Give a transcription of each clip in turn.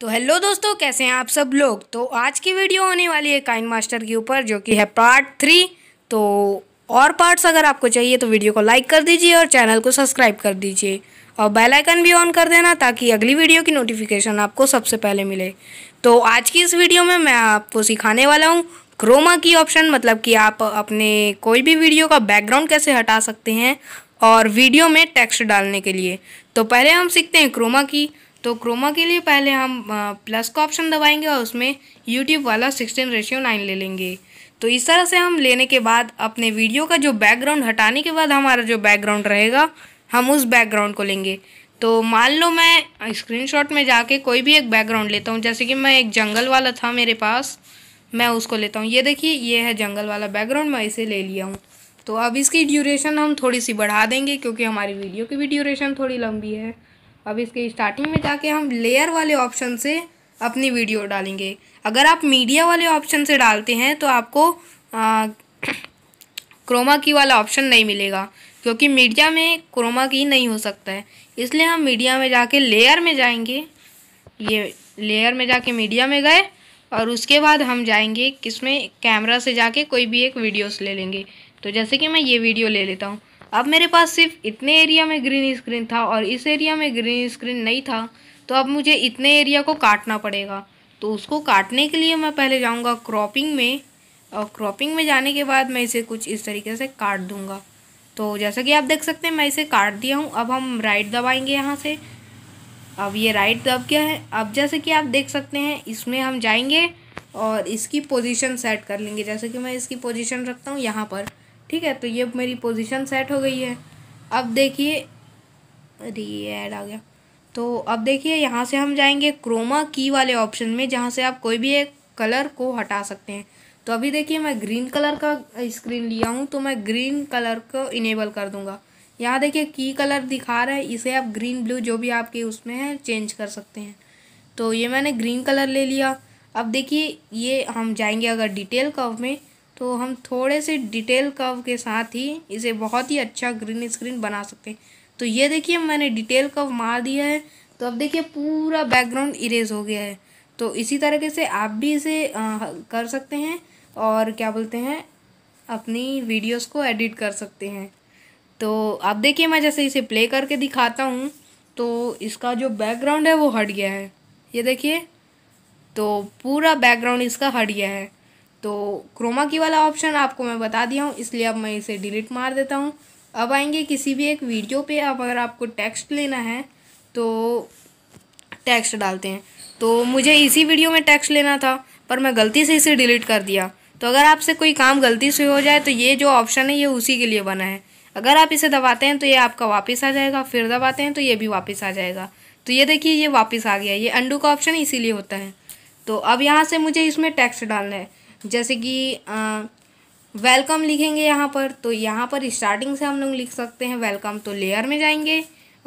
तो हेलो दोस्तों कैसे हैं आप सब लोग तो आज की वीडियो होने वाली है काइन मास्टर के ऊपर जो कि है पार्ट थ्री तो और पार्ट्स अगर आपको चाहिए तो वीडियो को लाइक कर दीजिए और चैनल को सब्सक्राइब कर दीजिए और बेल आइकन भी ऑन कर देना ताकि अगली वीडियो की नोटिफिकेशन आपको सबसे पहले मिले तो आज की इस वीडियो में मैं आपको सिखाने वाला हूँ क्रोमा की ऑप्शन मतलब कि आप अपने कोई भी वीडियो का बैकग्राउंड कैसे हटा सकते हैं और वीडियो में टेक्स्ट डालने के लिए तो पहले हम सीखते हैं क्रोमा की तो क्रोमा के लिए पहले हम प्लस का ऑप्शन दबाएंगे और उसमें यूट्यूब वाला सिक्सटीन रेशियो नाइन ले लेंगे तो इस तरह से हम लेने के बाद अपने वीडियो का जो बैकग्राउंड हटाने के बाद हमारा जो बैकग्राउंड रहेगा हम उस बैकग्राउंड को लेंगे तो मान लो मैं स्क्रीनशॉट में जाके कोई भी एक बैकग्राउंड लेता हूँ जैसे कि मैं एक जंगल वाला था मेरे पास मैं उसको लेता हूँ ये देखिए ये है जंगल वाला बैकग्राउंड मैं इसे ले लिया हूँ तो अब इसकी ड्यूरेशन हम थोड़ी सी बढ़ा देंगे क्योंकि हमारी वीडियो की भी ड्यूरेशन थोड़ी लंबी है अब इसके स्टार्टिंग में जाके हम लेयर वाले ऑप्शन से अपनी वीडियो डालेंगे अगर आप मीडिया वाले ऑप्शन से डालते हैं तो आपको आ, क्रोमा की वाला ऑप्शन नहीं मिलेगा क्योंकि मीडिया में क्रोमा की नहीं हो सकता है इसलिए हम मीडिया में जाके लेयर में जाएंगे ये लेयर में जाके मीडिया में गए और उसके बाद हम जाएंगे किसमें कैमरा से जाके कोई भी एक वीडियोस ले लेंगे तो जैसे कि मैं ये वीडियो ले लेता हूँ अब मेरे पास सिर्फ इतने एरिया में ग्रीन स्क्रीन था और इस एरिया में ग्रीन स्क्रीन नहीं था तो अब मुझे इतने एरिया को काटना पड़ेगा तो उसको काटने के लिए मैं पहले जाऊंगा क्रॉपिंग में और क्रॉपिंग में जाने के बाद मैं इसे कुछ इस तरीके से काट दूंगा तो जैसा कि आप देख सकते हैं मैं इसे काट दिया हूँ अब हम राइट दबाएंगे यहाँ से अब ये राइट दब गया है अब जैसे कि आप देख सकते हैं इसमें हम जाएंगे और इसकी पोजीशन सेट कर लेंगे जैसे कि मैं इसकी पोजीशन रखता हूँ यहाँ पर ठीक है तो ये मेरी पोजीशन सेट हो गई है अब देखिए अरे ये ऐड आ गया तो अब देखिए यहाँ से हम जाएंगे क्रोमा की वाले ऑप्शन में जहाँ से आप कोई भी एक कलर को हटा सकते हैं तो अभी देखिए मैं ग्रीन कलर का स्क्रीन लिया हूँ तो मैं ग्रीन कलर को इनेबल कर दूँगा यहाँ देखिए की कलर दिखा रहा है इसे आप ग्रीन ब्लू जो भी आपके उसमें है चेंज कर सकते हैं तो ये मैंने ग्रीन कलर ले लिया अब देखिए ये हम जाएंगे अगर डिटेल कव में तो हम थोड़े से डिटेल कव के साथ ही इसे बहुत ही अच्छा ग्रीन स्क्रीन बना सकते हैं तो ये देखिए मैंने डिटेल कव मार दिया है तो अब देखिए पूरा बैकग्राउंड इरेज हो गया है तो इसी तरीके से आप भी इसे आ, कर सकते हैं और क्या बोलते हैं अपनी वीडियोस को एडिट कर सकते हैं तो आप देखिए मैं जैसे इसे प्ले करके दिखाता हूँ तो इसका जो बैकग्राउंड है वो हट गया है ये देखिए तो पूरा बैकग्राउंड इसका हट गया है तो क्रोमा की वाला ऑप्शन आपको मैं बता दिया हूँ इसलिए अब मैं इसे डिलीट मार देता हूँ अब आएंगे किसी भी एक वीडियो पे अब अगर आपको टेक्स्ट लेना है तो टेक्स्ट डालते हैं तो मुझे इसी वीडियो में टेक्स्ट लेना था पर मैं गलती से इसे डिलीट कर दिया तो अगर आपसे कोई काम गलती से हो जाए तो ये जो ऑप्शन है ये उसी के लिए बना है अगर आप इसे दबाते हैं तो ये आपका वापस आ जाएगा फिर दबाते हैं तो ये भी वापस आ जाएगा तो ये देखिए ये वापस आ गया ये अंडू का ऑप्शन इसीलिए होता है तो अब यहाँ से मुझे इसमें टैक्स डालना है जैसे कि वेलकम लिखेंगे यहाँ पर तो यहाँ पर स्टार्टिंग से हम लोग लिख सकते हैं वेलकम तो लेयर में जाएंगे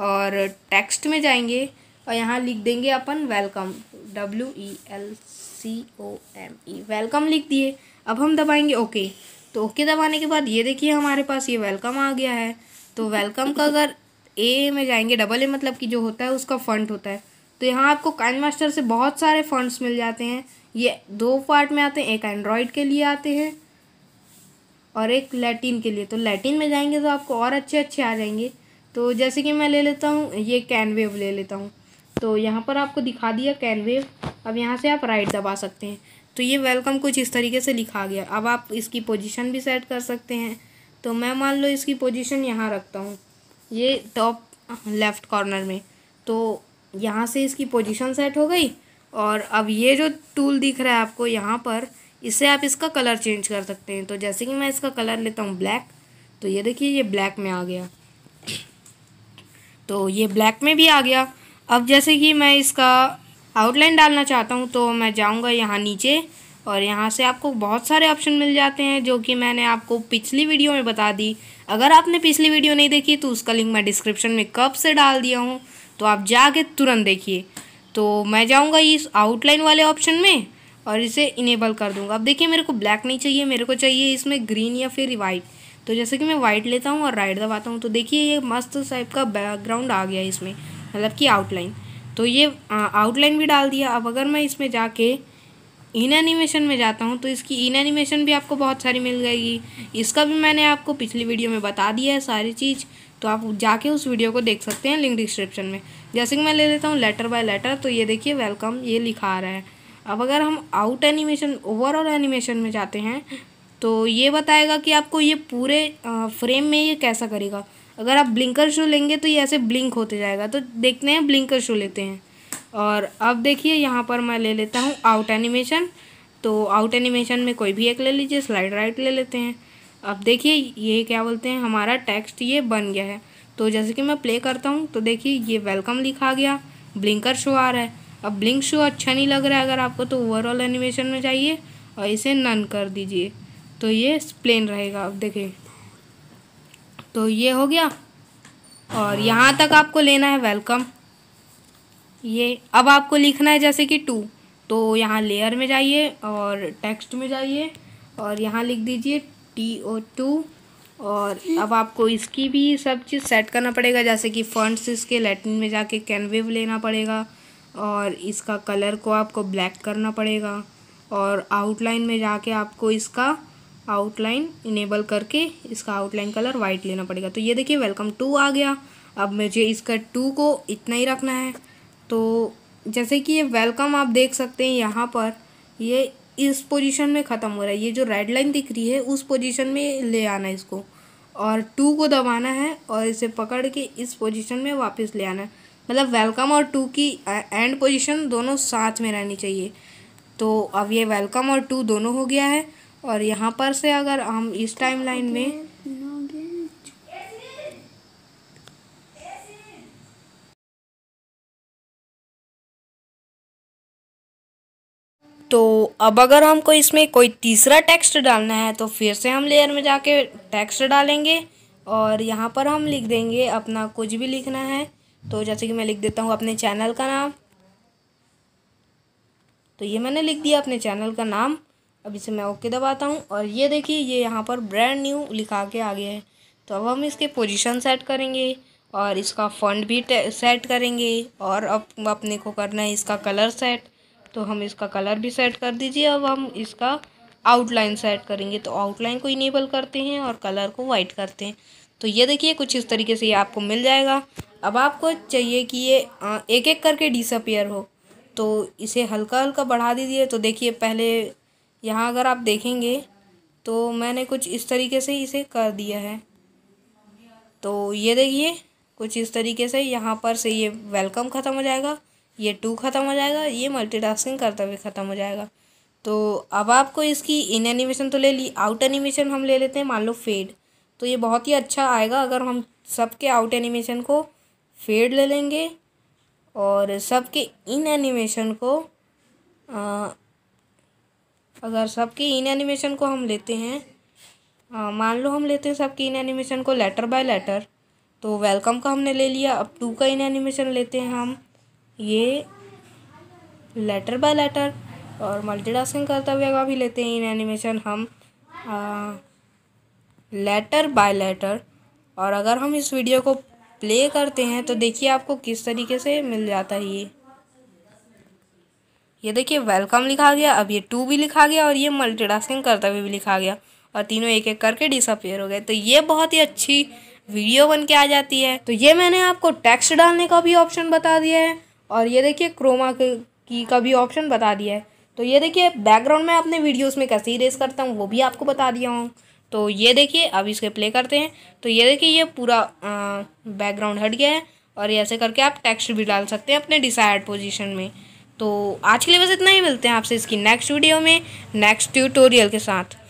और टेक्स्ट में जाएंगे और यहाँ लिख देंगे अपन welcome W E L C O M E welcome लिख दिए अब हम दबाएंगे ओके तो ओके दबाने के बाद ये देखिए हमारे पास ये वेलकम आ गया है तो वेलकम का अगर ए में जाएंगे डबल ए मतलब कि जो होता है उसका फंड होता है तो यहाँ आपको काइन मास्टर से बहुत सारे फंड्स मिल जाते हैं ये दो पार्ट में आते हैं एक एंड्रॉयड के लिए आते हैं और एक लैटिन के लिए तो लैटिन में जाएंगे तो आपको और अच्छे अच्छे आ जाएंगे तो जैसे कि मैं ले लेता हूँ ये कैनवेव ले लेता हूँ तो यहाँ पर आपको दिखा दिया कैनवेव अब यहाँ से आप राइट दबा सकते हैं तो ये वेलकम कुछ इस तरीके से लिखा गया अब आप इसकी पोजिशन भी सेट कर सकते हैं तो मैं मान लो इसकी पोजिशन यहाँ रखता हूँ ये टॉप लेफ़्ट कॉर्नर में तो यहाँ से इसकी पोजीशन सेट हो गई और अब ये जो टूल दिख रहा है आपको यहाँ पर इससे आप इसका कलर चेंज कर सकते हैं तो जैसे कि मैं इसका कलर लेता हूँ ब्लैक तो ये देखिए ये ब्लैक में आ गया तो ये ब्लैक में भी आ गया अब जैसे कि मैं इसका आउटलाइन डालना चाहता हूँ तो मैं जाऊँगा यहाँ नीचे और यहाँ से आपको बहुत सारे ऑप्शन मिल जाते हैं जो कि मैंने आपको पिछली वीडियो में बता दी अगर आपने पिछली वीडियो नहीं देखी तो उसका लिंक मैं डिस्क्रिप्शन में कब से डाल दिया हूँ तो आप जाके तुरंत देखिए तो मैं जाऊँगा इस आउटलाइन वाले ऑप्शन में और इसे इनेबल कर दूंगा अब देखिए मेरे को ब्लैक नहीं चाहिए मेरे को चाहिए इसमें ग्रीन या फिर वाइट तो जैसे कि मैं वाइट लेता हूँ और राइट दबाता हूँ तो देखिए ये मस्त टाइप का बैकग्राउंड आ गया इसमें मतलब कि आउटलाइन तो ये आउटलाइन भी डाल दिया अब अगर मैं इसमें जाके इन एनिमेशन में जाता हूँ तो इसकी इन एनिमेशन भी आपको बहुत सारी मिल जाएगी इसका भी मैंने आपको पिछली वीडियो में बता दिया है सारी चीज़ तो आप जाके उस वीडियो को देख सकते हैं लिंक डिस्क्रिप्शन में जैसे कि मैं ले लेता हूँ लेटर बाय लेटर तो ये देखिए वेलकम ये लिखा आ रहा है अब अगर हम आउट एनिमेशन ओवरऑल एनिमेशन में जाते हैं तो ये बताएगा कि आपको ये पूरे फ्रेम में ये कैसा करेगा अगर आप ब्लिंकर शो लेंगे तो ये ऐसे ब्लिंक होते जाएगा तो देखते हैं ब्लिंकर शो लेते हैं और अब देखिए यहाँ पर मैं ले लेता हूँ आउट एनिमेशन तो आउट एनिमेशन में कोई भी एक ले लीजिए स्लाइड राइट ले लेते हैं अब देखिए ये क्या बोलते हैं हमारा टेक्स्ट ये बन गया है तो जैसे कि मैं प्ले करता हूँ तो देखिए ये वेलकम लिखा गया ब्लिंकर शो आ रहा है अब ब्लिंक शो अच्छा नहीं लग रहा है अगर आपको तो ओवरऑल एनिमेशन में चाहिए और इसे नन कर दीजिए तो ये प्लेन रहेगा अब देखिए तो ये हो गया और यहाँ तक आपको लेना है वेलकम ये अब आपको लिखना है जैसे कि टू तो यहाँ लेयर में जाइए और टेक्स्ट में जाइए और यहाँ लिख दीजिए डी और अब आपको इसकी भी सब चीज़ सेट करना पड़ेगा जैसे कि फंड्स इसके लैटिन में जाके कैनवेव लेना पड़ेगा और इसका कलर को आपको ब्लैक करना पड़ेगा और आउटलाइन में जाके आपको इसका आउटलाइन इनेबल करके इसका आउटलाइन कलर वाइट लेना पड़ेगा तो ये देखिए वेलकम टू आ गया अब मुझे इसका टू को इतना ही रखना है तो जैसे कि ये वेलकम आप देख सकते हैं यहाँ पर ये इस पोजीशन में ख़त्म हो रहा है ये जो रेड लाइन दिख रही है उस पोजीशन में ले आना है इसको और टू को दबाना है और इसे पकड़ के इस पोजीशन में वापस ले आना है मतलब वेलकम और टू की एंड पोजीशन दोनों साथ में रहनी चाहिए तो अब ये वेलकम और टू दोनों हो गया है और यहाँ पर से अगर हम इस टाइम लाइन में तो अब अगर हमको इसमें कोई तीसरा टेक्स्ट डालना है तो फिर से हम लेयर में जाके टेक्स्ट डालेंगे और यहाँ पर हम लिख देंगे अपना कुछ भी लिखना है तो जैसे कि मैं लिख देता हूँ अपने चैनल का नाम तो ये मैंने लिख दिया अपने चैनल का नाम अब इसे मैं ओके दबाता हूँ और ये देखिए ये यहाँ पर ब्रांड न्यू लिखा के आ गया है तो अब हम इसके पोजीशन सेट करेंगे और इसका फंड भी सेट करेंगे और अब अपने को करना है इसका कलर सेट तो हम इसका कलर भी सेट कर दीजिए अब हम इसका आउटलाइन सेट करेंगे तो आउटलाइन को इनेबल करते हैं और कलर को वाइट करते हैं तो ये देखिए कुछ इस तरीके से ये आपको मिल जाएगा अब आपको चाहिए कि ये एक एक करके डिसअपियर हो तो इसे हल्का हल्का बढ़ा दीजिए तो देखिए पहले यहाँ अगर आप देखेंगे तो मैंने कुछ इस तरीके से इसे कर दिया है तो ये देखिए कुछ इस तरीके से यहाँ पर से ये वेलकम ख़त्म हो जाएगा ये टू ख़त्म हो जाएगा ये मल्टीटास्किंग करते हुए ख़त्म हो जाएगा तो अब आपको इसकी इन एनिमेशन तो ले ली आउट एनिमेशन हम ले लेते हैं मान लो फेड तो ये बहुत ही अच्छा आएगा अगर हम सबके आउट एनिमेशन को फेड ले लेंगे और सबके इन एनिमेशन को आ, अगर सबके इन एनिमेशन को हम लेते हैं मान लो हम लेते हैं सबके इन एनिमेशन को लेटर बाय लेटर तो वेलकम का हमने ले लिया अब टू का इन एनिमेशन लेते हैं हम ये लेटर बाय लेटर और मल्टीटास्किंग करते हुए का भी लेते हैं इन एनिमेशन हम लेटर बाय लेटर और अगर हम इस वीडियो को प्ले करते हैं तो देखिए आपको किस तरीके से मिल जाता है ये ये देखिए वेलकम लिखा गया अब ये टू भी लिखा गया और ये मल्टीटास्किंग करते हुए भी लिखा गया और तीनों एक एक करके डिसअपेयर हो गए तो ये बहुत ही अच्छी वीडियो बन के आ जाती है तो ये मैंने आपको टेक्स्ट डालने का भी ऑप्शन बता दिया है और ये देखिए क्रोमा की का भी ऑप्शन बता दिया है तो ये देखिए बैकग्राउंड में अपने वीडियोस में कैसे इरेज करता हूँ वो भी आपको बता दिया हूँ तो ये देखिए अब इसके प्ले करते हैं तो ये देखिए ये पूरा बैकग्राउंड हट गया है और ऐसे करके आप टेक्स्ट भी डाल सकते हैं अपने डिसाइड पोजीशन में तो आज के लिए बस इतना ही मिलते हैं आपसे इसकी नेक्स्ट वीडियो में नेक्स्ट ट्यूटोरियल के साथ